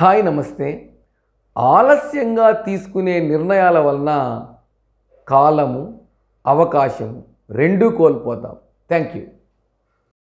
hi నమస్తే ఆలస్యంగా తీసుకునే నిర్ణయాల వలన కాలము అవకాశము రెండూ కోల్పోతాం థ్యాంక్ యూ